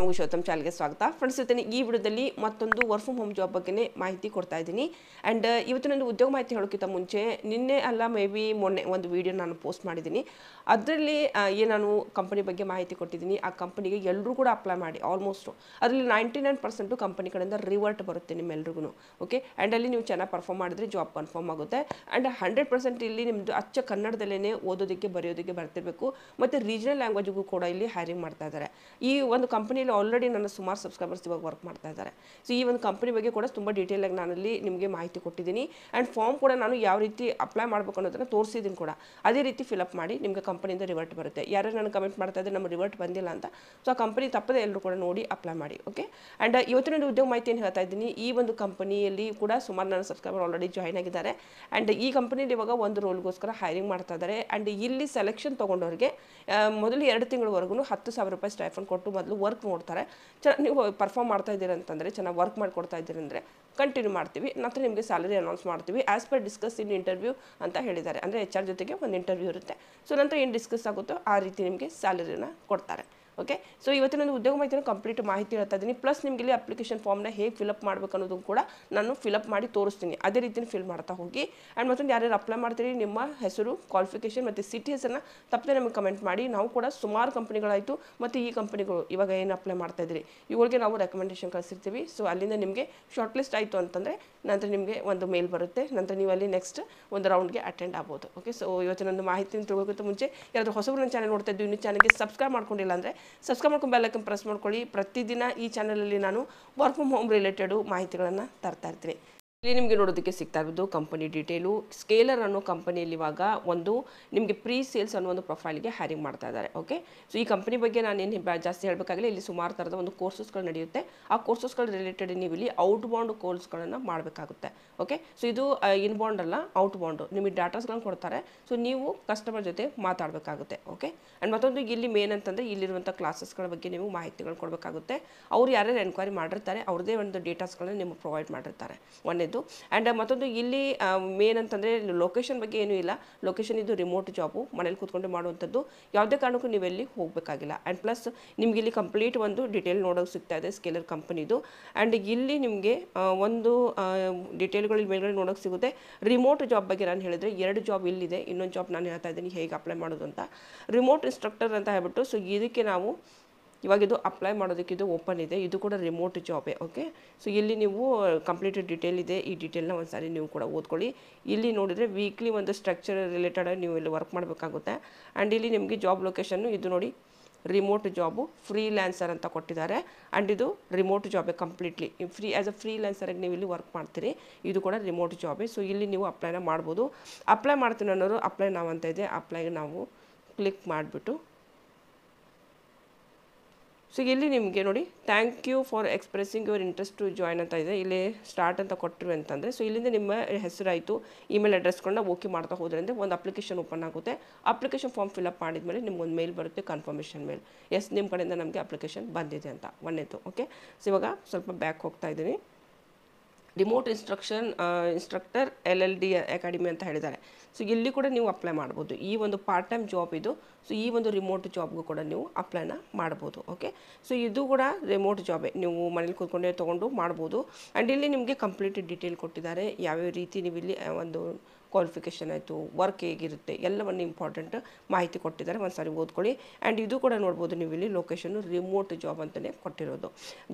ಗೌತಮ್ ಚಾನಲ್ಗೆ ಸ್ವಾಗತ ಫ್ರೆಂಡ್ಸ್ ಜೊತೆ ಈ ವಿಡಿಯೋದಲ್ಲಿ ಮತ್ತೊಂದು ವರ್ಕ್ ಫ್ರಮ್ ಹೋಮ್ ಜಾಬ್ ಬಗ್ಗೆ ಮಾಹಿತಿ ಕೊಡ್ತಾ ಇದ್ದೀನಿ ಆ್ಯಂಡ್ uh, ಇವತ್ತಿನೊಂದು ಉದ್ಯೋಗ ಮಾಹಿತಿ ಹೇಳೋಕ್ಕಿಂತ ಮುಂಚೆ ನಿನ್ನೆ ಅಲ್ಲ ಮೇ ಬಿ ಮೊನ್ನೆ ಒಂದು ವಿಡಿಯೋ ನಾನು ಪೋಸ್ಟ್ ಮಾಡಿದ್ದೀನಿ ಅದರಲ್ಲಿ ಏನು ನಾನು ಕಂಪನಿ ಬಗ್ಗೆ ಮಾಹಿತಿ ಕೊಟ್ಟಿದ್ದೀನಿ ಆ ಕಂಪನಿಗೆ ಎಲ್ಲರೂ ಕೂಡ ಅಪ್ಲೈ ಮಾಡಿ ಆಲ್ಮೋಸ್ಟು ಅದರಲ್ಲಿ ನೈಂಟಿ ನೈನ್ ಪರ್ಸೆಂಟು ಕಂಪನಿ ಕಡೆಯಿಂದ ರಿವರ್ಟ್ ಬರುತ್ತೆ ನಿಮ್ಮೆಲ್ರಿಗೂ ಓಕೆ ಆ್ಯಂಡ್ ಅಲ್ಲಿ ನೀವು ಚೆನ್ನಾಗಿ ಪರ್ಫಾರ್ಮ್ ಮಾಡಿದ್ರೆ ಜಾಬ್ ಕನ್ಫರ್ಮ್ ಆಗುತ್ತೆ ಆ್ಯಂಡ್ ಹಂಡ್ರೆಡ್ ಪರ್ಸೆಂಟ್ ಇಲ್ಲಿ ನಿಮ್ಮದು ಅಚ್ಚ ಕನ್ನಡದಲ್ಲೇ ಓದೋದಕ್ಕೆ ಬರೆಯೋದಕ್ಕೆ ಬರ್ತಿರಬೇಕು ಮತ್ತು ರೀಜನಲ್ ಲ್ಯಾಂಗ್ವೇಜ್ಗೂ ಕೂಡ ಇಲ್ಲಿ ಹೈರಿಂಗ್ ಮಾಡ್ತಾ ಇದ್ದಾರೆ ಈ ಒಂದು ಕಂಪನಿ ಕಂಪ್ನಿಯಲ್ಲಿ ಆಲ್ರೆಡಿ ನನ್ನ ಸುಮಾರು ಸಬ್ಸ್ಕ್ರೈಬರ್ಸ್ ಇವಾಗ ವರ್ಕ್ ಮಾಡ್ತಾ ಇದ್ದಾರೆ ಸೊ ಈ ಒಂದು ಕಂಪ್ನಿ ಬಗ್ಗೆ ಕೂಡ ತುಂಬ ಆಗಿ ನಾನಲ್ಲಿ ನಿಮಗೆ ಮಾಹಿತಿ ಕೊಟ್ಟಿದ್ದೀನಿ ಆ್ಯಂಡ್ ಫಾರ್ಮ್ ಕೂಡ ನಾನು ಯಾವ ರೀತಿ ಅಪ್ಲೈ ಮಾಡಬೇಕು ಅನ್ನೋದನ್ನು ತೋರಿಸಿದ್ದೀನಿ ಕೂಡ ಅದೇ ರೀತಿ ಅಪ್ ಮಾಡಿ ನಿಮಗೆ ಕಂಪನಿಯಿಂದ ರಿವರ್ಟ್ ಬರುತ್ತೆ ಯಾರ್ಯಾರು ನಾನು ಕಮೆಂಟ್ ಮಾಡ್ತಾ ಇದ್ದರೆ ನಮ್ಮ ರಿವರ್ಟ್ ಬಂದಿಲ್ಲ ಅಂತ ಸೊ ಆ ಕಂಪನಿ ತಪ್ಪದೆ ಎಲ್ಲರೂ ಕೂಡ ನೋಡಿ ಅಪ್ಲೈ ಮಾಡಿ ಓಕೆ ಆ್ಯಂಡ್ ಇವತ್ತಿನ ಉದ್ಯೋಗ ಮಾಹಿತಿ ಏನು ಹೇಳ್ತಾ ಇದ್ದೀನಿ ಈ ಒಂದು ಕಂಪನಿಯಲ್ಲಿ ಕೂಡ ಸುಮಾರು ನನ್ನ ಸಬ್ಸ್ಕ್ರೈಬರ್ ಆಲ್ರೆಡಿ ಜಾಯ್ನ್ ಆಗಿದ್ದಾರೆ ಆ್ಯಂಡ್ ಈ ಕಂಪನಿಯಲ್ಲಿ ಇವಾಗ ಒಂದು ರೋಲ್ಗೋಸ್ಕರ ಹೈರಿಂಗ್ ಮಾಡ್ತಾ ಇದ್ದಾರೆ ಆ್ಯಂಡ್ ಇಲ್ಲಿ ಸೆಲೆಕ್ಷನ್ ತೊಗೊಂಡವ್ರಿಗೆ ಮೊದಲು ಎರಡು ತಿಂಗಳವರೆಗೂ ಹತ್ತು ಸಾವಿರ ರೂಪಾಯಿ ಸ್ಟೈಫನ್ ಕೊಟ್ಟು ಮೊದಲು ವರ್ಕ್ ನೋಡ್ತಾರೆ ಚೆನ್ನಾಗಿ ನೀವು ಪರ್ಫಾರ್ಮ್ ಮಾಡ್ತಾ ಇದ್ದೀರ ಅಂತಂದರೆ ಚೆನ್ನಾಗಿ ವರ್ಕ್ ಮಾಡ್ಕೊಡ್ತಾ ಇದ್ದೀರಿ ಅಂದರೆ ಕಂಟಿನ್ಯೂ ಮಾಡ್ತೀವಿ ನಂತರ ನಿಮಗೆ ಸ್ಯಾಲರಿ ಅನೌನ್ಸ್ ಮಾಡ್ತೀವಿ as per discuss in interview ಅಂತ ಹೇಳಿದ್ದಾರೆ ಅಂದರೆ ಎಚ್ ಆರ್ ಜೊತೆಗೆ ಒಂದು ಇಂಟರ್ವ್ಯೂ ಇರುತ್ತೆ ಸೊ ನಂತರ ಏನು ಡಿಸ್ಕಸ್ ಆಗುತ್ತೋ ಆ ರೀತಿ ನಿಮಗೆ ಸ್ಯಾಲರಿನ ಕೊಡ್ತಾರೆ ಓಕೆ ಸೊ ಒಂದು ಉದ್ಯೋಗ ಮಾಹಿತಿಯನ್ನು ಕಂಪ್ಲೀಟ್ ಮಾಹಿತಿ ಹೇಳ್ತಾ ಇದ್ದೀನಿ ಪ್ಲಸ್ ನಿಮಗೆ ಇಲ್ಲಿ ಅಪ್ಲಿಕೇಶನ್ ಫಾರ್ಮ್ನ ಹೇಗೆ ಫಿಲಪ್ ಮಾಡಬೇಕು ಅನ್ನೋದು ಕೂಡ ನಾನು ಫಿಲಪ್ ಮಾಡಿ ತೋರಿಸ್ತೀನಿ ಅದೇ ರೀತಿಯ ಫಿಲ್ ಮಾಡ್ತಾ ಹೋಗಿ ಆ್ಯಂಡ್ ಮತ್ತೊಂದು ಯಾರ್ಯಾರು ಅಪ್ಲೈ ಮಾಡ್ತೀರಿ ನಿಮ್ಮ ಹೆಸರು ಕ್ವಾಲಿಫಿಕೇಷನ್ ಮತ್ತು ಸಿಟಿ ಹೆಸರನ್ನ ತಪ್ಪದೆ ನಮಗೆ ಕಮೆಂಟ್ ಮಾಡಿ ನಾವು ಕೂಡ ಸುಮಾರು ಕಂಪ್ನಿಗಳಾಯಿತು ಮತ್ತು ಈ ಕಂಪ್ನಿಗಳು ಇವಾಗ ಏನು ಅಪ್ಲೈ ಮಾಡ್ತಾ ಇದ್ದೀರಿ ಇವುಗಳಿಗೆ ನಾವು ರೆಕಮೆಂಡೇಷನ್ ಕಳಿಸಿರ್ತೀವಿ ಸೊ ಅಲ್ಲಿಂದ ನಿಮಗೆ ಶಾರ್ಟ್ ಲಿಸ್ಟ್ ಆಯಿತು ಅಂತಂದರೆ ನಂತರ ನಿಮಗೆ ಒಂದು ಮೇಲ್ ಬರುತ್ತೆ ನಂತರ ನೀವು ಅಲ್ಲಿ ನೆಕ್ಸ್ಟ್ ಒಂದು ರೌಂಡ್ಗೆ ಅಟೆಂಡ್ ಆಗ್ಬೋದು ಓಕೆ ಸೊ ಇವತ್ತಿನ ಒಂದು ಮಾಹಿತಿನ ತಿಳ್ಕೊಕ್ಕಿಂತ ಮುಂಚೆ ಯಾರಾದರೂ ಹೊಸಬ್ರನ್ನ ಚಾನಲ್ ನೋಡ್ತಾ ಇದ್ದೀವಿ ಇನ್ನು ಚಾನಲ್ಗೆ ಸಬ್ಸ್ಕ್ರೈಬ್ ಮಾಡ್ಕೊಂಡಿಲ್ಲ ಅಂದರೆ ಸಬ್ಸ್ಕ್ರೈಬ್ ಮಾಡ್ಕೊಂಡು ಬೆಲ್ಲೈಕನ್ ಪ್ರೆಸ್ ಮಾಡ್ಕೊಳ್ಳಿ ಪ್ರತಿದಿನ ಈ ಚಾನಲಲ್ಲಿ ನಾನು ವರ್ಕ್ ಫ್ರಮ್ ಹೋಮ್ ರಿಲೇಟೆಡು ಮಾಹಿತಿಗಳನ್ನು ತರ್ತಾ ಇರ್ತೀನಿ ಇಲ್ಲಿ ನಿಮಗೆ ನೋಡೋದಕ್ಕೆ ಸಿಗ್ತಾ ಇರೋದು ಕಂಪನಿ ಡೀಟೇಲು ಸ್ಕೇಲರ್ ಅನ್ನೋ ಕಂಪನಿಯಲ್ಲಿ ಇವಾಗ ಒಂದು ನಿಮಗೆ ಪ್ರೀ ಸೇಲ್ಸ್ ಅನ್ನೋ ಒಂದು ಪ್ರೊಫೈಲ್ಗೆ ಹ್ಯಾರಿಂಗ್ ಮಾಡ್ತಾ ಇದ್ದಾರೆ ಓಕೆ ಸೊ ಈ ಕಂಪನಿ ಬಗ್ಗೆ ನಾನೇನು ಜಾಸ್ತಿ ಹೇಳಬೇಕಾಗಿಲ್ಲ ಇಲ್ಲಿ ಸುಮಾರು ಥರದ ಒಂದು ಕೋರ್ಸಸ್ಗಳು ನಡೆಯುತ್ತೆ ಆ ಕೋರ್ಸಸ್ಗಳ ರಿಲೇಟೆಡ್ ನೀವು ಇಲ್ಲಿ ಔಟ್ ಬೌಂಡ್ ಕೋರ್ಸ್ಗಳನ್ನು ಮಾಡಬೇಕಾಗುತ್ತೆ ಓಕೆ ಸೊ ಇದು ಇನ್ ಬೌಂಡ್ ಅಲ್ಲ ಔಟ್ ಬೌಂಡು ನಿಮಗೆ ಡಾಟಾಸ್ಗಳನ್ನು ಕೊಡ್ತಾರೆ ಸೊ ನೀವು ಕಸ್ಟಮರ್ ಜೊತೆ ಮಾತಾಡಬೇಕಾಗುತ್ತೆ ಓಕೆ ಆ್ಯಂಡ್ ಮತ್ತೊಂದು ಇಲ್ಲಿ ಮೇನ್ ಅಂತಂದರೆ ಇಲ್ಲಿರುವಂಥ ಕ್ಲಾಸಸ್ಗಳ ಬಗ್ಗೆ ನೀವು ಮಾಹಿತಿಗಳು ಕೊಡಬೇಕಾಗುತ್ತೆ ಅವ್ರು ಯಾರ್ಯಾರು ಎನ್ಕ್ವೈರಿ ಮಾಡಿರ್ತಾರೆ ಅವ್ರದೇ ಒಂದು ಡೇಟಾಸ್ಗಳನ್ನ ನಿಮಗೆ ಪ್ರೊವೈಡ್ ಮಾಡಿರ್ತಾರೆ ಒಂದೇ ಆಯಿತು ಆ್ಯಂಡ್ ಮತ್ತೊಂದು ಇಲ್ಲಿ ಮೇನ್ ಅಂತಂದರೆ ಲೊಕೇಶನ್ ಬಗ್ಗೆ ಏನೂ ಇಲ್ಲ ಲೊಕೇಶನ್ ಇದು ರಿಮೋಟ್ ಜಾಬು ಮನೇಲಿ ಕೂತ್ಕೊಂಡು ಮಾಡುವಂಥದ್ದು ಯಾವುದೇ ಕಾರಣಕ್ಕೂ ನೀವು ಇಲ್ಲಿ ಹೋಗಬೇಕಾಗಿಲ್ಲ ಆ್ಯಂಡ್ ಪ್ಲಸ್ ನಿಮ್ಗೆ ಇಲ್ಲಿ ಕಂಪ್ಲೀಟ್ ಒಂದು ಡಿಟೇಲ್ ನೋಡೋಕೆ ಸಿಗ್ತಾ ಇದೆ ಸ್ಕೇಲರ್ ಕಂಪನಿದು ಆ್ಯಂಡ್ ಇಲ್ಲಿ ನಿಮಗೆ ಒಂದು ಡೀಟೇಲ್ಗಳು ಮೇಲ್ಗಡೆ ನೋಡೋಕೆ ಸಿಗುತ್ತೆ ರಿಮೋಟ್ ಜಾಬ್ ಬಗ್ಗೆ ನಾನು ಹೇಳಿದರೆ ಎರಡು ಜಾಬ್ ಇಲ್ಲಿದೆ ಇನ್ನೊಂದು ಜಾಬ್ ನಾನು ಹೇಳ್ತಾ ಇದ್ದೀನಿ ಹೇಗೆ ಅಪ್ಲೈ ಮಾಡೋದು ಅಂತ ರಿಮೋಟ್ ಇನ್ಸ್ಟ್ರಕ್ಟರ್ ಅಂತ ಹೇಳ್ಬಿಟ್ಟು ಸೊ ಇದಕ್ಕೆ ನಾವು ಇವಾಗ ಇದು ಅಪ್ಲೈ ಮಾಡೋದಕ್ಕೆ ಇದು ಓಪನ್ ಇದೆ ಇದು ಕೂಡ ರಿಮೋಟ್ ಜಾಬೇ ಓಕೆ ಸೊ ಇಲ್ಲಿ ನೀವು ಕಂಪ್ಲೀಟ್ ಡೀಟೇಲ್ ಇದೆ ಈ ಡೀಟೇಲ್ನ ಒಂದು ಸಾರಿ ನೀವು ಕೂಡ ಓದ್ಕೊಳ್ಳಿ ಇಲ್ಲಿ ನೋಡಿದರೆ ವೀಕ್ಲಿ ಒಂದು ಸ್ಟ್ರಕ್ಚರ್ ರಿಲೇಟೆಡ್ ನೀವು ಇಲ್ಲಿ ವರ್ಕ್ ಮಾಡಬೇಕಾಗುತ್ತೆ ಆ್ಯಂಡ್ ಇಲ್ಲಿ ನಿಮಗೆ ಜಾಬ್ ಲೊಕೇಶನ್ನು ಇದು ನೋಡಿ ರಿಮೋಟ್ ಜಾಬು ಫ್ರೀ ಲ್ಯಾನ್ಸರ್ ಅಂತ ಕೊಟ್ಟಿದ್ದಾರೆ ಆ್ಯಂಡ್ ಇದು ರಿಮೋಟ್ ಜಾಬೇ ಕಂಪ್ಲೀಟ್ಲಿ ಫ್ರೀ ಆ್ಯಸ್ ಅ ಲ್ಯಾನ್ಸರಾಗಿ ನೀವು ಇಲ್ಲಿ ವರ್ಕ್ ಮಾಡ್ತೀರಿ ಇದು ಕೂಡ ರಿಮೋಟ್ ಜಾಬೇ ಸೊ ಇಲ್ಲಿ ನೀವು ಅಪ್ಲೈನ ಮಾಡ್ಬೋದು ಅಪ್ಲೈ ಮಾಡ್ತೀನಿ ಅನ್ನೋರು ಅಪ್ಲೈ ನಾವು ಅಂತ ಇದೆ ಅಪ್ಲೈಗೆ ನಾವು ಕ್ಲಿಕ್ ಮಾಡಿಬಿಟ್ಟು ಸೊ ಇಲ್ಲಿ ನಿಮಗೆ ನೋಡಿ thank you for expressing your interest to join ಅಂತ ಇದೆ ಇಲ್ಲಿ ಸ್ಟಾರ್ಟ್ ಅಂತ ಕೊಟ್ಟರು ಅಂತಂದರೆ ಸೊ ಇಲ್ಲಿಂದ ನಿಮ್ಮ ಹೆಸರಾಯಿತು ಇಮೇಲ್ ಅಡ್ರೆಸ್ಗಳನ್ನ ಓಕೆ ಮಾಡ್ತಾ ಹೋದ್ರಿಂದ ಒಂದು ಅಪ್ಲಿಕೇಶನ್ ಓಪನ್ ಆಗುತ್ತೆ ಅಪ್ಲಿಕೇಶನ್ ಫಾರ್ಮ್ ಫಿಲ್ಅಪ್ ಮಾಡಿದ ಮೇಲೆ ನಿಮ್ಗೊಂದು ಮೇಲ್ ಬರುತ್ತೆ ಕನ್ಫರ್ಮೇಷನ್ ಮೇಲ್ ಎಸ್ ನಿಮ್ಮ ಕಡೆಯಿಂದ ನಮಗೆ ಅಪ್ಲಿಕೇಶನ್ ಬಂದಿದೆ ಅಂತ ಒನ್ನೇತು ಓಕೆ ಸೊ ಇವಾಗ ಸ್ವಲ್ಪ ಬ್ಯಾಕ್ ಹೋಗ್ತಾ ಇದ್ದೀನಿ remote instruction instructor L L D academy ಅಂತ ಹೇಳಿದ್ದಾರೆ ಸೊ ಇಲ್ಲಿ ಕೂಡ ನೀವು ಅಪ್ಲೈ ಮಾಡ್ಬೋದು ಈ ಒಂದು ಪಾರ್ಟ್ ಟೈಮ್ ಜಾಬ್ ಇದು ಸೊ ಈ ಒಂದು ರಿಮೋಟ್ ಜಾಬ್ಗೂ ಕೂಡ ನೀವು ಅಪ್ಲೈನ ಮಾಡ್ಬೋದು ಓಕೆ ಸೊ ಇದು ಕೂಡ ರಿಮೋಟ್ ಜಾಬೇ ನೀವು ಮನೇಲಿ ಕೂತ್ಕೊಂಡೇ ತೊಗೊಂಡು ಮಾಡ್ಬೋದು ಆ್ಯಂಡ್ ಇಲ್ಲಿ ನಿಮಗೆ ಕಂಪ್ಲೀಟ್ ಡೀಟೇಲ್ ಕೊಟ್ಟಿದ್ದಾರೆ ಯಾವ್ಯಾವ ರೀತಿ ನೀವು ಇಲ್ಲಿ ಒಂದು ಕ್ವಾಲಿಫಿಕೇಷನ್ ಆಯಿತು ವರ್ಕ್ ಹೇಗಿರುತ್ತೆ ಎಲ್ಲವನ್ನು ಇಂಪಾರ್ಟೆಂಟ್ ಮಾಹಿತಿ ಕೊಟ್ಟಿದ್ದಾರೆ ಒಂದು ಸಾರಿ ಓದ್ಕೊಳ್ಳಿ ಆ್ಯಂಡ್ ಇದು ಕೂಡ ನೋಡ್ಬೋದು ನೀವು ಇಲ್ಲಿ ಲೊಕೇಶನ್ನು ರಿಮೋಟ್ ಜಾಬ್ ಅಂತಲೇ ಕೊಟ್ಟಿರೋದು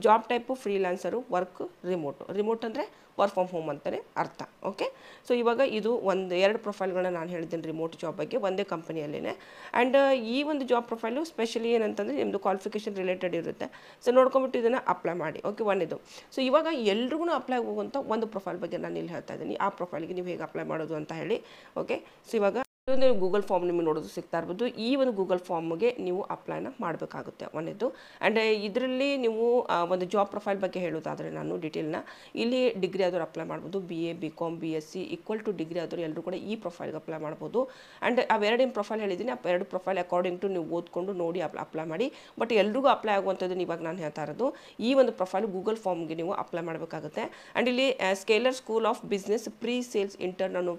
job type freelancer work remote remote ಅಂದರೆ ವರ್ಕ್ ಫ್ರಮ್ ಹೋಮ್ ಅಂತಲೇ ಅರ್ಥ ಓಕೆ ಸೊ ಇವಾಗ ಇದು ಒಂದು ಎರಡು ಪ್ರೊಫೈಲ್ಗಳನ್ನ ನಾನು ಹೇಳಿದ್ದೀನಿ ರಿಮೋಟ್ ಜಾಬ್ ಬಗ್ಗೆ ಒಂದೇ ಕಂಪನಿಯಲ್ಲೇ ಆ್ಯಂಡ್ ಈ ಒಂದು ಜಾಬ್ ಪ್ರೊಫೈಲು ಸ್ಪೆಷಲಿ ಏನಂತಂದರೆ ನಿಮ್ಮದು ಕ್ವಾಲಿಫಿಕೇಷನ್ ರಿಲೇಟೆಡ್ ಇರುತ್ತೆ ಸೊ ನೋಡ್ಕೊಂಬಿಟ್ಟು ಇದನ್ನು ಅಪ್ಲೈ ಮಾಡಿ ಓಕೆ ಒನ್ ಇದು ಸೊ ಇವಾಗ ಎಲ್ರಿಗೂ ಅಪ್ಲೈ ಹೋಗುವಂಥ ಒಂದು ಪ್ರೊಫೈಲ್ ಬಗ್ಗೆ ನಾನು ಇಲ್ಲಿ ಹೇಳ್ತಾ ಇದ್ದೀನಿ ಆ ಪ್ರೊಫೈಲ್ಗೆ ನೀವು ಹೇಗೆ ಅಪ್ಲೈ ಮಾಡೋದು ಅಂತ ಅಂತ ಹೇಳಿ ಓಕೆ ಸೊ ಇವಾಗ ನೀವು ಗೂಗಲ್ ಫಾರ್ಮ್ ನಿಮಗೆ ನೋಡೋದು ಸಿಗ್ತಾ ಇರ್ಬೋದು ಈ ಒಂದು ಗೂಗಲ್ ಫಾರ್ಮ್ಗೆ ನೀವು ಅಪ್ಲೈನ ಮಾಡಬೇಕಾಗುತ್ತೆ ಒಂದೇದು ಆ್ಯಂಡ್ ಇದರಲ್ಲಿ ನೀವು ಒಂದು ಜಾಬ್ ಪ್ರೊಫೈಲ್ ಬಗ್ಗೆ ಹೇಳೋದಾದರೆ ನಾನು ಡೀಟೇಲ್ನ ಇಲ್ಲಿ ಡಿಗ್ರಿ ಆದರೂ ಅಪ್ಲೈ ಮಾಡ್ಬೋದು B A B com B S C equal to degree ಆದರೂ ಎಲ್ಲರೂ ಕೂಡ ಈ ಪ್ರೊಫೈಲ್ಗೆ ಅಪ್ಲೈ ಮಾಡ್ಬೋದು ಆ್ಯಂಡ್ ಅವೆರಡಿನ ಪ್ರೊಫೈಲ್ ಹೇಳಿದ್ದೀನಿ ಆ ಎರಡು ಪ್ರೊಫೈಲ್ ಅಕಾರ್ಡಿಂಗ್ ಟು ನೀವು ಓದ್ಕೊಂಡು ನೋಡಿ ಅಪ್ಲೈ ಮಾಡಿ ಬಟ್ ಎಲ್ರಿಗೂ ಅಪ್ಲೈ ಆಗುವಂಥದ್ದು ಇವಾಗ ನಾನು ಹೇಳ್ತಾ ಇರೋದು ಈ ಒಂದು ಪ್ರೊಫೈಲ್ ಗೂಗಲ್ ಫಾರ್ಮ್ಗೆ ನೀವು ಅಪ್ಲೈ ಮಾಡಬೇಕಾಗುತ್ತೆ ಆ್ಯಂಡ್ ಇಲ್ಲಿ Scaler school of business pre sales intern ಅನ್ನೋ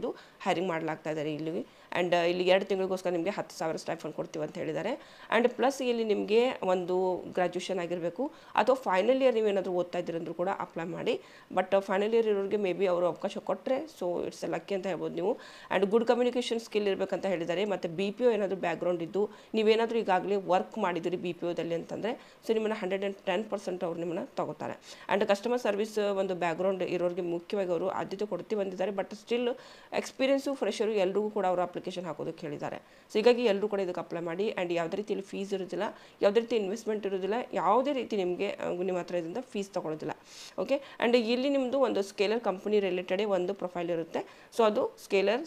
ಇದು ಹೈರಿಂಗ್ ಮಾಡಲಾಗ್ತಾ ಇದ್ದಾರೆ ಇಲ್ಲಿ ലുവി ಆ್ಯಂಡ್ uh, ಇಲ್ಲಿ ಎರಡು ತಿಂಗಳಿಗೋಸ್ಕರ ನಿಮಗೆ ಹತ್ತು ಸಾವಿರ ಸ್ಟೈಫಂಡ್ ಕೊಡ್ತೀವಿ ಅಂತ ಹೇಳಿದ್ದಾರೆ ಆ್ಯಂಡ್ ಪ್ಲಸ್ ಇಲ್ಲಿ ನಿಮಗೆ ಒಂದು ಗ್ರ್ಯಾಜುಯೇಷನ್ ಆಗಿರಬೇಕು ಅಥವಾ ಫೈನಲ್ ಇಯರ್ ನೀವು ಏನಾದರೂ ಓದ್ತಾ ಇದ್ದೀರಂದ್ರೂ ಕೂಡ ಅಪ್ಲೈ ಮಾಡಿ ಬಟ್ ಫೈನಲ್ ಇಯರ್ ಇರೋರಿಗೆ ಮೇ ಬಿ ಅವರು ಅವಕಾಶ ಕೊಟ್ಟರೆ ಸೊ ಇಟ್ಸ್ ಲಕ್ಕಿ ಅಂತ ಹೇಳ್ಬೋದು ನೀವು ಆ್ಯಂಡ್ ಗುಡ್ ಕಮ್ಯುನಿಕೇಷನ್ ಸ್ಕಿಲ್ ಇರಬೇಕಂತ ಹೇಳಿದ್ದಾರೆ ಮತ್ತು ಬಿ ಪಿ ಓ ಏನಾದರೂ ಬ್ಯಾಕ್ಗ್ರೌಂಡ್ ಇದ್ದು ನೀವೇನಾದರೂ ಈಗಾಗಲೇ ವರ್ಕ್ ಮಾಡಿದಿರಿ ಬಿ ಪಿ ಒದಲ್ಲಿ ಅಂತಂದರೆ ಸೊ ನಿಮ್ಮನ್ನು ಹಂಡ್ರೆಡ್ ಆ್ಯಂಡ್ ಟೆನ್ ಪರ್ಸೆಂಟ್ ಅವ್ರು ನಿಮ್ಮನ್ನು ತಗೋತಾರೆ ಆ್ಯಂಡ್ ಕಸ್ಟಮರ್ ಸರ್ವಿಸ್ ಒಂದು ಬ್ಯಾಕ್ಗ್ರೌಂಡ್ ಇರೋರಿಗೆ ಮುಖ್ಯವಾಗಿ ಅವರು ಆದ್ಯತೆ ಕೊಡ್ತೀವಿ ಬಂದಿದ್ದಾರೆ ಬಟ್ ಸ್ಟಿಲ್ ಎಕ್ಸ್ಪೀರಿಯನ್ಸು ಫ್ರೆಶರು ಎಲ್ರಿಗೂ ಕೂಡ ಅವರು ಅಪ್ಲೈ ಅಪ್ಲಿಕೇಶನ್ ಹಾಕೋದಕ್ಕೆ ಹೇಳಿದ್ದಾರೆ ಸೊ ಹೀಗಾಗಿ ಎಲ್ಲರೂ ಕೂಡ ಇದಕ್ಕೆ ಅಪ್ಲೈ ಮಾಡಿ ಆ್ಯಂಡ್ ಯಾವುದೇ ರೀತಿಯಲ್ಲಿ ಫೀಸ್ ಇರೋದಿಲ್ಲ ಯಾವುದೇ ರೀತಿ ಇನ್ವೆಸ್ಟ್ಮೆಂಟ್ ಇರೋದಿಲ್ಲ ಯಾವುದೇ ರೀತಿ ನಿಮಗೆ ನಿಮ್ಮ ಹತ್ರ ಇದರಿಂದ ಫೀಸ್ ತೊಗೊಳೋದಿಲ್ಲ ಓಕೆ ಆ್ಯಂಡ್ ಇಲ್ಲಿ ನಿಮ್ಮದು ಒಂದು ಸ್ಕೇಲರ್ ಕಂಪನಿ ರಿಲೇಟೆಡೇ ಒಂದು ಪ್ರೊಫೈಲ್ ಇರುತ್ತೆ ಸೊ ಅದು Scaler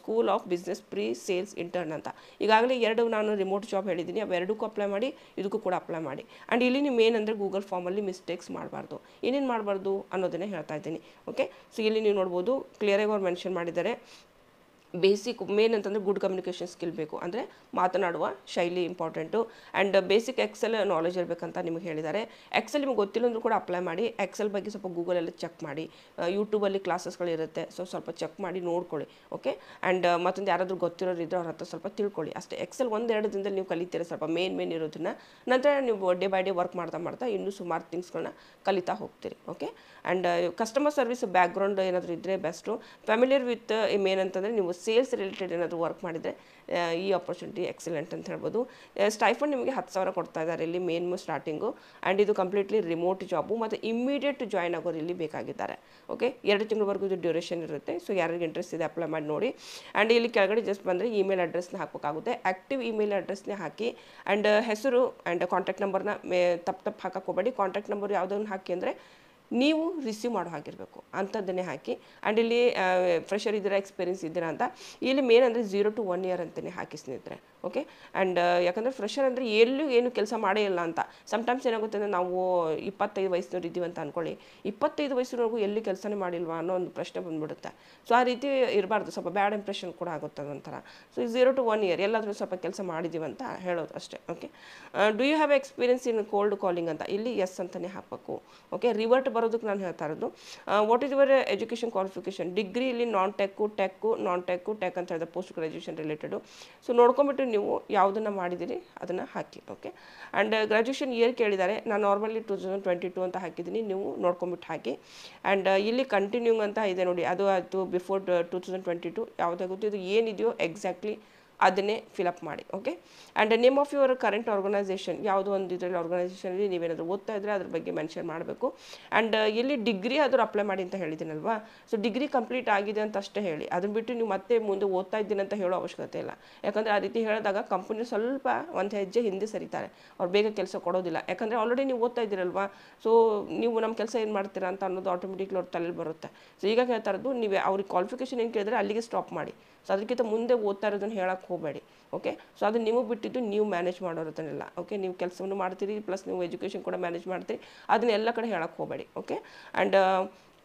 school of business pre sales intern ಅಂತ ಈಗಾಗಲೇ ಎರಡು ನಾನು ರಿಮೋಟ್ ಜಾಬ್ ಹೇಳಿದ್ದೀನಿ ಅವೆರಡಕ್ಕೂ ಅಪ್ಲೈ ಮಾಡಿ ಇದಕ್ಕೂ ಕೂಡ ಅಪ್ಲೈ ಮಾಡಿ ಆ್ಯಂಡ್ ಇಲ್ಲಿ ನಿಮ್ಮ ಏನಂದರೆ ಗೂಗಲ್ ಫಾರ್ಮಲ್ಲಿ ಮಿಸ್ಟೇಕ್ಸ್ ಮಾಡಬಾರ್ದು ಏನೇನು ಮಾಡಬಾರ್ದು ಅನ್ನೋದನ್ನೇ ಹೇಳ್ತಾ ಇದ್ದೀನಿ ಓಕೆ ಸೊ ಇಲ್ಲಿ ನೀವು ನೋಡ್ಬೋದು ಕ್ಲಿಯರಾಗಿ ಅವ್ರು ಮೆನ್ಷನ್ ಮಾಡಿದ್ದಾರೆ ಬೇಸಿಕ್ ಮೇನ್ ಅಂತಂದರೆ ಗುಡ್ ಕಮ್ಯುನಿಕೇಷನ್ ಸ್ಕಿಲ್ ಬೇಕು ಅಂದರೆ ಮಾತನಾಡುವ ಶೈಲಿ important and basic Excel knowledge ಇರಬೇಕಂತ ನಿಮಗೆ ಹೇಳಿದ್ದಾರೆ ಎಕ್ಸೆಲ್ ನಿಮಗೆ ಗೊತ್ತಿಲ್ಲ ಅಂದರೂ ಕೂಡ ಅಪ್ಲೈ ಮಾಡಿ ಎಕ್ಸೆಲ್ ಬಗ್ಗೆ ಸ್ವಲ್ಪ ಗೂಗಲಲ್ಲಿ ಚೆಕ್ ಮಾಡಿ ಯೂಟ್ಯೂಬಲ್ಲಿ ಕ್ಲಾಸಸ್ಗಳಿರುತ್ತೆ ಸೊ ಸ್ವಲ್ಪ ಚೆಕ್ ಮಾಡಿ ನೋಡ್ಕೊಳ್ಳಿ ಓಕೆ ಆ್ಯಂಡ್ ಮತ್ತೊಂದು ಯಾರಾದರೂ ಗೊತ್ತಿರೋರು ಇದ್ದರೆ ಅವ್ರ ಹತ್ರ ಸ್ವಲ್ಪ ತಿಳ್ಕೊಳ್ಳಿ ಅಷ್ಟೇ ಎಕ್ಸೆಲ್ ಒಂದೆರಡು ದಿನದಲ್ಲಿ ನೀವು ಕಲಿತೀರ ಸ್ವಲ್ಪ ಮೇನ್ ಮೇನ್ ಇರೋದನ್ನ ನಂತರ ನೀವು ಡೇ ಬೈ ಡೇ ವರ್ಕ್ ಮಾಡ್ತಾ ಮಾಡ್ತಾ ಇನ್ನೂ ಸುಮಾರು ಥಿಂಗ್ಸ್ಗಳನ್ನ ಕಲಿತಾ ಹೋಗ್ತೀರಿ okay and customer service background ಏನಾದರೂ ಇದ್ದರೆ ಬೆಸ್ಟು ಫ್ಯಾಮಿಲಿಯರ್ ವಿತ್ ಮೇನ್ ಅಂತಂದರೆ ನೀವು ಸೇಲ್ಸ್ ರಿಲೇಟೆಡ್ ಏನಾದರೂ ವರ್ಕ್ ಮಾಡಿದರೆ ಈ ಆಪರ್ಚುನಿಟಿ ಎಕ್ಸಲೆಂಟ್ ಅಂತ ಹೇಳ್ಬೋದು ಸ್ಟೈಫಂಡ್ ನಿಮಗೆ ಹತ್ತು ಸಾವಿರ ಕೊಡ್ತಾ ಇದ್ದಾರೆ ಇಲ್ಲಿ ಮೇನ್ ಸ್ಟಾರ್ಟಿಂಗು ಆ್ಯಂಡ್ ಇದು ಕಂಪ್ಲೀಟ್ಲಿ ರಿಮೋಟ್ ಜಾಬು ಮತ್ತು ಇಮ್ಮಿಡಿಯೇಟ್ ಜಾಯ್ನ್ ಆಗೋರು ಇಲ್ಲಿ ಬೇಕಾಗಿದ್ದಾರೆ ಓಕೆ ಎರಡು ತಿಂಗಳವರೆಗೂ ಇದು ಡ್ಯೂರೇಷನ್ ಇರುತ್ತೆ ಸೊ ಯಾರಿಗೆ ಇಂಟ್ರೆಸ್ಟ್ ಇದೆ ಅಪ್ಲೈ ಮಾಡಿ ನೋಡಿ ಆ್ಯಂಡ್ ಇಲ್ಲಿ ಕೆಳಗಡೆ ಜಸ್ಟ್ ಬಂದರೆ ಇಮೇಲ್ ಅಡ್ರೆಸ್ನ ಹಾಕಬೇಕಾಗುತ್ತೆ ಆ್ಯಕ್ಟಿವ್ ಇಮೇಲ್ ಅಡ್ರೆಸ್ನೇ ಹಾಕಿ ಆ್ಯಂಡ್ ಹೆಸರು ಆ್ಯಂಡ್ ಕಾಂಟ್ಯಾಕ್ಟ್ ನಂಬರ್ನ ಮೇ ತಪ್ಪು ತಪ್ಪು ಹಾಕೋಬೇಡಿ ಕಾಂಟ್ಯಾಕ್ಟ್ ನಂಬರ್ ಯಾವುದನ್ನು ಹಾಕಿ ಅಂದರೆ ನೀವು ರಿಸೀವ್ ಮಾಡೋ ಹಾಗಿರಬೇಕು ಅಂಥದ್ದನ್ನೇ ಹಾಕಿ ಆ್ಯಂಡ್ ಇಲ್ಲಿ ಫ್ರೆಷರ್ ಇದ್ದೀರಾ ಎಕ್ಸ್ಪೀರಿಯನ್ಸ್ ಇದ್ದೀರಾ ಅಂತ ಇಲ್ಲಿ ಮೇನ್ ಅಂದರೆ ಝೀರೋ ಟು ಒನ್ ಇಯರ್ ಅಂತಲೇ ಹಾಕಿ ಸ್ನೇಹಿತರೆ ಓಕೆ ಆ್ಯಂಡ್ ಯಾಕಂದರೆ ಫ್ರೆಷರ್ ಅಂದರೆ ಎಲ್ಲೂ ಏನು ಕೆಲಸ ಮಾಡೇ ಇಲ್ಲ ಅಂತ ಸಮ್ಟೈಮ್ಸ್ ಏನಾಗುತ್ತೆ ಅಂದರೆ ನಾವು ಇಪ್ಪತ್ತೈದು ವಯಸ್ಸಿನವ್ರು ಇದ್ದೀವಿ ಅಂತ ಅಂದ್ಕೊಳ್ಳಿ ಇಪ್ಪತ್ತೈದು ವಯಸ್ಸಿನವರೆಗೂ ಎಲ್ಲಿ ಕೆಲಸನೇ ಮಾಡಿಲ್ವಾ ಅನ್ನೋ ಒಂದು ಪ್ರಶ್ನೆ ಬಂದುಬಿಡುತ್ತೆ ಸೊ ಆ ರೀತಿ ಇರಬಾರ್ದು ಸ್ವಲ್ಪ ಬ್ಯಾಡ್ ಇಂಪ್ರೆಷನ್ ಕೂಡ ಆಗುತ್ತೆ ಅದೊಂಥರ so zero to one year ಎಲ್ಲಾದರೂ ಸ್ವಲ್ಪ ಕೆಲಸ ಮಾಡಿದ್ದೀವಿ ಅಂತ ಹೇಳೋದು ಅಷ್ಟೇ okay do you have experience in cold calling ಅಂತ ಇಲ್ಲಿ ಎಸ್ ಅಂತಲೇ ಹಾಕಬೇಕು ಓಕೆ ರಿವರ್ಟ್ ಬರೋದಕ್ಕೆ ನಾನು ಹೇಳ್ತಾ ಇರೋದು what is your education qualification ಇಲ್ಲಿ non tech tech non tech tech ಅಂತ ಹೇಳಿದ ಪೋಸ್ಟ್ ಗ್ರಾಜ್ಯುಯೇಷನ್ ರಿಲೇಟೆಡು ಸೊ ನೋಡ್ಕೊಂಬಿಟ್ಟು ನೀವು ಯಾವುದನ್ನು ಮಾಡಿದ್ದೀರಿ ಅದನ್ನು ಹಾಕಿ ಓಕೆ ಆ್ಯಂಡ್ ಗ್ರ್ಯಾಜುಯೇಷನ್ ಇಯರ್ ಕೇಳಿದ್ದಾರೆ ನಾನು normally two thousand twenty two ಅಂತ ಹಾಕಿದ್ದೀನಿ ನೀವು ನೋಡ್ಕೊಂಬಿಟ್ಟು ಹಾಕಿ ಆ್ಯಂಡ್ ಇಲ್ಲಿ ಕಂಟಿನ್ಯೂ ಅಂತ ಇದೆ ನೋಡಿ ಅದು ಆಯಿತು before two thousand twenty two ಯಾವುದಾಗುತ್ತೆ ಇದು ಏನಿದೆಯೋ ಎಕ್ಸಾಕ್ಟ್ಲಿ ಅದನ್ನೇ ಫಿಲಪ್ ಮಾಡಿ okay and name of your current organisation ಯಾವುದೋ ಒಂದು ಇದರಲ್ಲಿ ಆರ್ಗನೈಸೇಷನಲ್ಲಿ ನೀವೇನಾದರೂ ಓದ್ತಾ ಇದ್ದರೆ ಅದ್ರ ಬಗ್ಗೆ ಮೆನ್ಷನ್ ಮಾಡಬೇಕು ಆ್ಯಂಡ್ ಇಲ್ಲಿ ಡಿಗ್ರಿ ಆದರೂ ಅಪ್ಲೈ ಮಾಡಿ ಅಂತ ಹೇಳಿದ್ದೀನಲ್ವಾ ಸೊ ಡಿಗ್ರಿ ಕಂಪ್ಲೀಟ್ ಆಗಿದೆ ಅಂತ ಅಷ್ಟೇ ಹೇಳಿ ಅದನ್ನು ಬಿಟ್ಟು ನೀವು ಮತ್ತೆ ಮುಂದೆ ಓದ್ತಾ ಇದ್ದೀನಿ ಅಂತ ಹೇಳೋ ಅವಶ್ಯಕತೆ ಇಲ್ಲ ಯಾಕಂದರೆ ಆ ರೀತಿ ಹೇಳಿದಾಗ ಕಂಪನಿ ಸ್ವಲ್ಪ ಒಂದು ಹೆಜ್ಜೆ ಹಿಂದೆ ಸರಿತಾರೆ ಅವ್ರು ಬೇಗ ಕೆಲಸ ಕೊಡೋದಿಲ್ಲ ಯಾಕಂದರೆ ಆಲ್ರೆಡಿ ನೀವು ಓದ್ತಾ ಇದ್ದೀರಲ್ವಾ ಸೊ ನೀವು ನಮ್ಮ ಕೆಲಸ ಏನು ಮಾಡ್ತೀರಾ ಅಂತ ಅನ್ನೋದು ಆಟೋಮೆಟಿಕ್ಲಿ ಅವ್ರ ತಲೆಯಲ್ಲಿ ಬರುತ್ತೆ ಸೊ ಈಗ ಹೇಳ್ತಾ ಇರೋದು ನೀವು ಅವ್ರಿಗೆ ಕ್ವಾಲಿಫಿಕೇಷನ್ ಏನು ಕೇಳಿದ್ರೆ ಅಲ್ಲಿಗೆ ಸ್ಟಾಪ್ ಮಾಡಿ ಸೊ ಅದಕ್ಕಿಂತ ಮುಂದೆ ಓದ್ತಾ ಇರೋದನ್ನು ಹೇಳಕ್ಕೆ ಹೋಗಬೇಡಿ ಓಕೆ ಸೊ ಅದು ನಿಮಗೆ ಬಿಟ್ಟಿದ್ದು ನೀವು ಮ್ಯಾನೇಜ್ ಮಾಡೋರದನ್ನೆಲ್ಲ ಓಕೆ ನೀವು ಕೆಲಸವನ್ನು ಮಾಡ್ತೀರಿ ಪ್ಲಸ್ ನೀವು ಎಜುಕೇಷನ್ ಕೂಡ ಮ್ಯಾನೇಜ್ ಮಾಡ್ತೀರಿ ಅದನ್ನೆಲ್ಲ ಕಡೆ ಹೇಳಕ್ಕೆ ಹೋಗಬೇಡಿ ಓಕೆ ಆ್ಯಂಡ್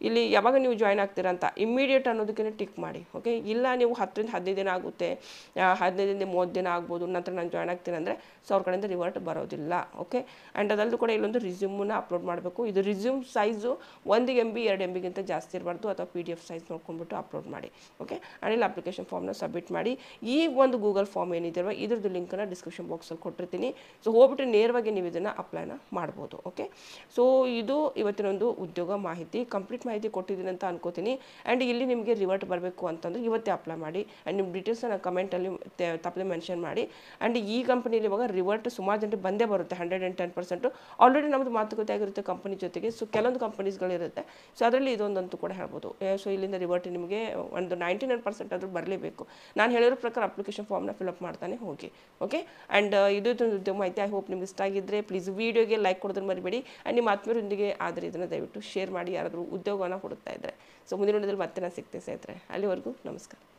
ಇಲ್ಲಿ ಯಾವಾಗ ನೀವು ಜಾಯ್ನ್ ಆಗ್ತೀರಾ ಅಂತ ಇಮ್ಮಿಡಿಯೇಟ್ ಅನ್ನೋದಕ್ಕೆ ಟಿಕ್ ಮಾಡಿ ಓಕೆ ಇಲ್ಲ ನೀವು ಹತ್ತರಿಂದ ಹದಿನೈದು ದಿನ ಆಗುತ್ತೆ ಹದಿನೈದರಿಂದ ಮೂವತ್ತು ದಿನ ಆಗ್ಬೋದು ನಂತರ ನಾನು ಜಾಯ್ನ್ ಆಗ್ತೀನಿ ಅಂದರೆ ಸೊ ಅವ್ರ ಕಡೆಯಿಂದ ರಿವರ್ಟ್ ಬರೋದಿಲ್ಲ ಓಕೆ ಆ್ಯಂಡ್ ಅದಲ್ಲೂ ಕೂಡ ಇಲ್ಲೊಂದು ರಿಸ್ಯೂಮನ್ನ ಅಪ್ಲೋಡ್ ಮಾಡಬೇಕು ಇದು ರಿಸ್ಯೂಮ್ ಸೈಜು ಒಂದು ಎಮ್ ಬಿ ಎರಡು ಎಮ್ ಬಿಗಿಂತ ಜಾಸ್ತಿ ಇರಬಾರ್ದು ಅಥವಾ ಪಿ ಡಿ ಎಫ್ ಸೈಜ್ ನೋಡ್ಕೊಂಡ್ಬಿಟ್ಟು ಅಪ್ಲೋಡ್ ಮಾಡಿ ಓಕೆ ಆ್ಯಂಡ್ ಇಲ್ಲಿ ಅಪ್ಲಿಕೇಶನ್ ಫಾರ್ಮ್ನ ಸಬ್ಮಿಟ್ ಮಾಡಿ ಈ ಒಂದು ಗೂಗಲ್ ಫಾರ್ಮ್ ಏನಿದೆ ಇದ್ರದ್ದು ಲಿಂಕನ್ನು ಡಿಸ್ಕ್ರಿಪ್ಷನ್ ಬಾಕ್ಸಲ್ಲಿ ಕೊಟ್ಟಿರ್ತೀನಿ ಸೊ ಹೋಗ್ಬಿಟ್ಟು ನೇರವಾಗಿ ನೀವು ಇದನ್ನು ಅಪ್ಲೈನ ಮಾಡ್ಬೋದು ಓಕೆ ಸೊ ಇದು ಇವತ್ತಿನ ಒಂದು ಉದ್ಯೋಗ ಮಾಹಿತಿ ಕಂಪ್ಲೀಟ್ ಮಾಹಿತಿ ಕೊಟ್ಟಿದ್ದೀನಿ ಅಂತ ಅನ್ಕೋತೀನಿ ಆ್ಯಂಡ್ ಇಲ್ಲಿ ನಿಮಗೆ ರಿವರ್ಟ್ ಬರಬೇಕು ಅಂತಂದ್ರೆ ಇವತ್ತೇ ಅಪ್ಲೈ ಮಾಡಿ ಆ್ಯಂಡ್ ನಿಮ್ಮ ಡೀಟೇಲ್ಸನ್ನ ಕಮೆಂಟಲ್ಲಿ ತಪ್ಪಲೇ ಮೆನ್ಷನ್ ಮಾಡಿ ಆ್ಯಂಡ್ ಈ ಕಂಪನಿಲಿ ಇವಾಗ ರಿವರ್ಟ್ ಸುಮಾರು ಜನರಿಗೆ ಬಂದೇ ಬರುತ್ತೆ hundred and ten percent already ನಮ್ಮದು ಮಾತುಕತೆ ಆಗಿರುತ್ತೆ ಕಂಪನಿ ಜೊತೆಗೆ ಸೊ ಕೆಲವೊಂದು ಕಂಪನೀಸ್ಗಳಿರುತ್ತೆ ಸೊ ಅದರಲ್ಲಿ ಇದೊಂದಂತೂ ಕೂಡ ಹೇಳ್ಬೋದು ಸೊ ಇಲ್ಲಿಂದ ರಿವರ್ಟ್ ನಿಮಗೆ ಒಂದು ನೈಂಟಿ ನೈನ್ ಪರ್ಸೆಂಟ್ ಆದರೂ ಬರಲೇಬೇಕು ನಾನು ಹೇಳಿರೋ ಪ್ರಕಾರ ಅಪ್ಲಿಕೇಶನ್ ಫಾರ್ಮ್ನ ಫಿಲಪ್ ಮಾಡ್ತಾನೆ ಹೋಗಿ ಓಕೆ ಆ್ಯಂಡ್ uh, ಇದು ಉದ್ಯಮ ಮಾಹಿತಿ ಐ ಹೋಪ್ ನಿಮ್ಗೆ ಇಷ್ಟ ಆಗಿದ್ದರೆ ಪ್ಲೀಸ್ ವೀಡಿಯೋಗೆ ಲೈಕ್ ಕೊಡೋದನ್ನು ಮರಿಬೇಡಿ ಆ್ಯಂಡ್ ನಿಮ್ಮ ಆತ್ಮೀಯರೊಂದಿಗೆ ಆದರೆ ಇದನ್ನು ದಯವಿಟ್ಟು ಶೇರ್ ಮಾಡಿ ಯಾರಾದರೂ ಉದ್ಯೋಗ ಉದ್ಯೋಗವನ್ನು ಹುಡುಕ್ತಾ ಇದ್ದಾರೆ ಸೊ ಮುಂದಿನ ಮತ್ತೆ ನಾನು ಸಿಗ್ತೀನಿ ಸ್ನೇಹಿತರೆ ಅಲ್ಲಿವರೆಗೂ ನಮಸ್ಕಾರ